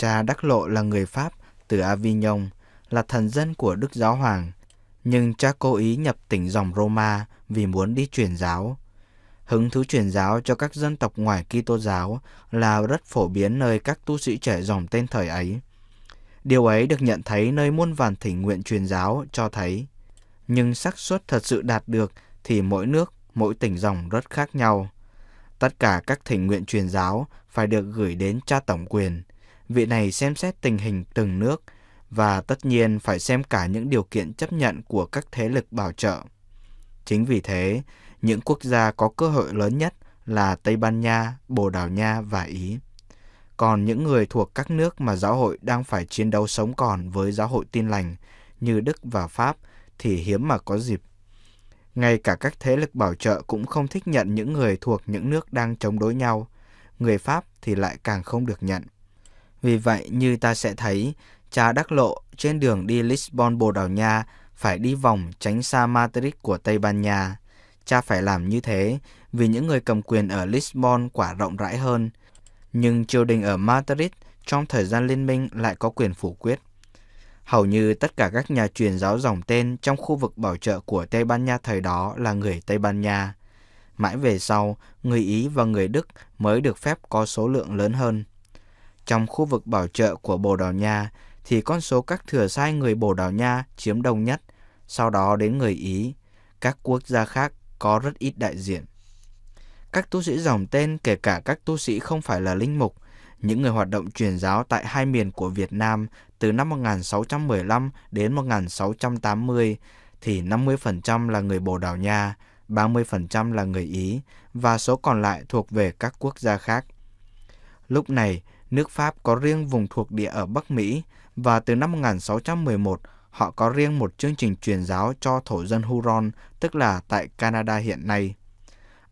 Cha Đắc Lộ là người Pháp từ Avignon, là thần dân của Đức Giáo Hoàng, nhưng cha cố ý nhập tỉnh dòng Roma vì muốn đi truyền giáo. Hứng thú truyền giáo cho các dân tộc ngoài Kitô giáo là rất phổ biến nơi các tu sĩ trẻ dòng tên thời ấy. Điều ấy được nhận thấy nơi muôn vàn thỉnh nguyện truyền giáo cho thấy. Nhưng xác suất thật sự đạt được thì mỗi nước, mỗi tỉnh dòng rất khác nhau. Tất cả các thỉnh nguyện truyền giáo phải được gửi đến cha tổng quyền – vị này xem xét tình hình từng nước và tất nhiên phải xem cả những điều kiện chấp nhận của các thế lực bảo trợ. Chính vì thế, những quốc gia có cơ hội lớn nhất là Tây Ban Nha, Bồ Đào Nha và Ý. Còn những người thuộc các nước mà giáo hội đang phải chiến đấu sống còn với giáo hội tin lành như Đức và Pháp thì hiếm mà có dịp. Ngay cả các thế lực bảo trợ cũng không thích nhận những người thuộc những nước đang chống đối nhau. Người Pháp thì lại càng không được nhận. Vì vậy, như ta sẽ thấy, cha đắc lộ trên đường đi Lisbon Bồ Đào Nha phải đi vòng tránh xa Madrid của Tây Ban Nha. Cha phải làm như thế vì những người cầm quyền ở Lisbon quả rộng rãi hơn, nhưng triều đình ở Madrid trong thời gian liên minh lại có quyền phủ quyết. Hầu như tất cả các nhà truyền giáo dòng tên trong khu vực bảo trợ của Tây Ban Nha thời đó là người Tây Ban Nha. Mãi về sau, người Ý và người Đức mới được phép có số lượng lớn hơn. Trong khu vực bảo trợ của Bồ Đào Nha thì con số các thừa sai người Bồ Đào Nha chiếm đông nhất, sau đó đến người Ý. Các quốc gia khác có rất ít đại diện. Các tu sĩ dòng tên kể cả các tu sĩ không phải là linh mục, những người hoạt động truyền giáo tại hai miền của Việt Nam từ năm 1615 đến 1680 thì 50% là người Bồ Đào Nha, 30% là người Ý và số còn lại thuộc về các quốc gia khác. Lúc này, nước Pháp có riêng vùng thuộc địa ở Bắc Mỹ và từ năm 1611 họ có riêng một chương trình truyền giáo cho thổ dân Huron, tức là tại Canada hiện nay.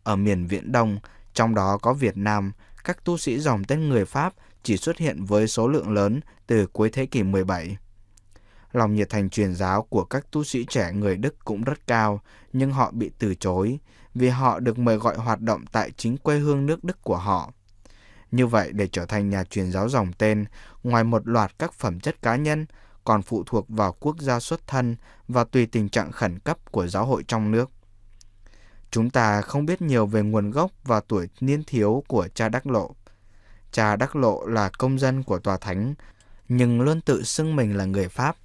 Ở miền Viễn Đông, trong đó có Việt Nam, các tu sĩ dòng tên người Pháp chỉ xuất hiện với số lượng lớn từ cuối thế kỷ 17. Lòng nhiệt thành truyền giáo của các tu sĩ trẻ người Đức cũng rất cao, nhưng họ bị từ chối vì họ được mời gọi hoạt động tại chính quê hương nước Đức của họ. Như vậy để trở thành nhà truyền giáo dòng tên, ngoài một loạt các phẩm chất cá nhân, còn phụ thuộc vào quốc gia xuất thân và tùy tình trạng khẩn cấp của giáo hội trong nước. Chúng ta không biết nhiều về nguồn gốc và tuổi niên thiếu của cha Đắc Lộ. Cha Đắc Lộ là công dân của tòa thánh, nhưng luôn tự xưng mình là người Pháp.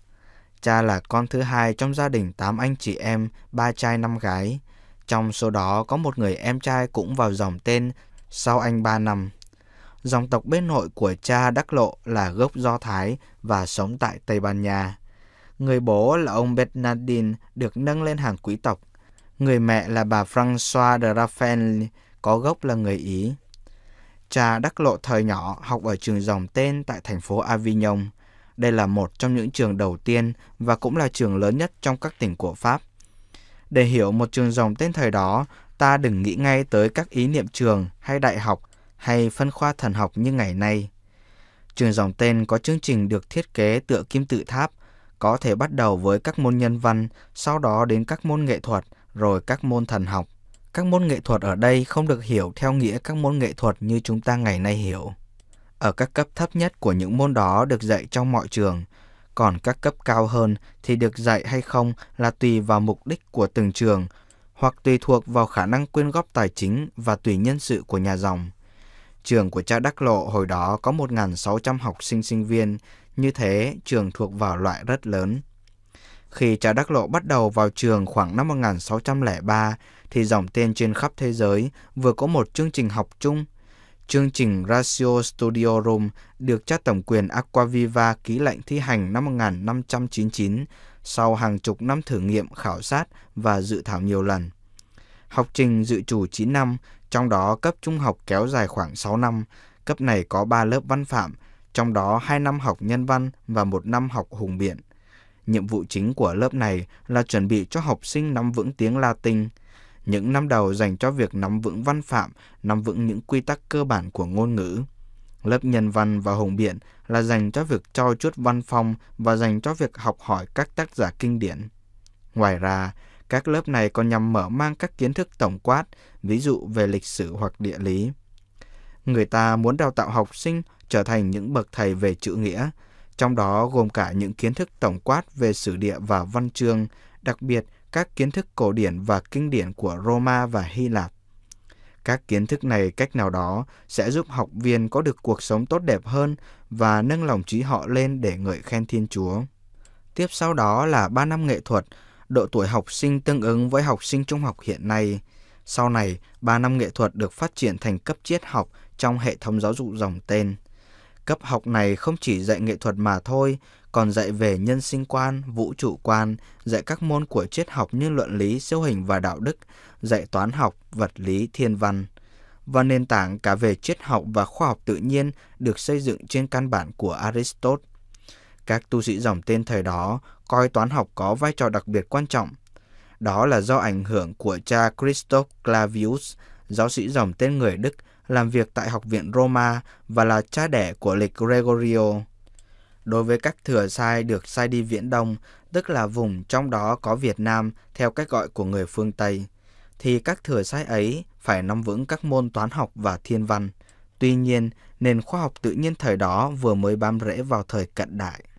Cha là con thứ hai trong gia đình tám anh chị em, ba trai năm gái. Trong số đó có một người em trai cũng vào dòng tên sau anh ba năm dòng tộc bên nội của cha Đắc Lộ là gốc Do Thái và sống tại Tây Ban Nha. Người bố là ông Bernardin được nâng lên hàng quý tộc. Người mẹ là bà François de Raphael có gốc là người Ý. Cha Đắc Lộ thời nhỏ học ở trường dòng tên tại thành phố Avignon. Đây là một trong những trường đầu tiên và cũng là trường lớn nhất trong các tỉnh của Pháp. Để hiểu một trường dòng tên thời đó, ta đừng nghĩ ngay tới các ý niệm trường hay đại học hay phân khoa thần học như ngày nay. Trường dòng tên có chương trình được thiết kế tựa kim tự tháp, có thể bắt đầu với các môn nhân văn, sau đó đến các môn nghệ thuật, rồi các môn thần học. Các môn nghệ thuật ở đây không được hiểu theo nghĩa các môn nghệ thuật như chúng ta ngày nay hiểu. Ở các cấp thấp nhất của những môn đó được dạy trong mọi trường, còn các cấp cao hơn thì được dạy hay không là tùy vào mục đích của từng trường hoặc tùy thuộc vào khả năng quyên góp tài chính và tùy nhân sự của nhà dòng. Trường của cha Đắc Lộ hồi đó có 1.600 học sinh sinh viên, như thế trường thuộc vào loại rất lớn. Khi cha Đắc Lộ bắt đầu vào trường khoảng năm 1603, thì dòng tên trên khắp thế giới vừa có một chương trình học chung. Chương trình Ratio Studiorum được cha tổng quyền Aquaviva ký lệnh thi hành năm 1599 sau hàng chục năm thử nghiệm, khảo sát và dự thảo nhiều lần. Học trình dự trù 9 năm, trong đó cấp trung học kéo dài khoảng 6 năm, cấp này có 3 lớp văn phạm, trong đó 2 năm học nhân văn và 1 năm học hùng biện. Nhiệm vụ chính của lớp này là chuẩn bị cho học sinh nắm vững tiếng Latin. Những năm đầu dành cho việc nắm vững văn phạm, nắm vững những quy tắc cơ bản của ngôn ngữ. Lớp nhân văn và hùng biện là dành cho việc trau chuốt văn phong và dành cho việc học hỏi các tác giả kinh điển. Ngoài ra, các lớp này còn nhằm mở mang các kiến thức tổng quát, ví dụ về lịch sử hoặc địa lý. Người ta muốn đào tạo học sinh trở thành những bậc thầy về chữ nghĩa, trong đó gồm cả những kiến thức tổng quát về sử địa và văn chương, đặc biệt các kiến thức cổ điển và kinh điển của Roma và Hy Lạp. Các kiến thức này cách nào đó sẽ giúp học viên có được cuộc sống tốt đẹp hơn và nâng lòng trí họ lên để ngợi khen Thiên Chúa. Tiếp sau đó là 3 năm nghệ thuật độ tuổi học sinh tương ứng với học sinh trung học hiện nay. Sau này, 3 năm nghệ thuật được phát triển thành cấp triết học trong hệ thống giáo dục dòng tên. Cấp học này không chỉ dạy nghệ thuật mà thôi, còn dạy về nhân sinh quan, vũ trụ quan, dạy các môn của triết học như luận lý, siêu hình và đạo đức, dạy toán học, vật lý, thiên văn. Và nền tảng cả về triết học và khoa học tự nhiên được xây dựng trên căn bản của Aristotle. Các tu sĩ dòng tên thời đó coi toán học có vai trò đặc biệt quan trọng. Đó là do ảnh hưởng của cha Christoph Clavius, giáo sĩ dòng tên người Đức, làm việc tại Học viện Roma và là cha đẻ của lịch Gregorio. Đối với các thừa sai được sai đi Viễn Đông, tức là vùng trong đó có Việt Nam theo cách gọi của người phương Tây, thì các thừa sai ấy phải nắm vững các môn toán học và thiên văn. Tuy nhiên, nền khoa học tự nhiên thời đó vừa mới bám rễ vào thời cận đại.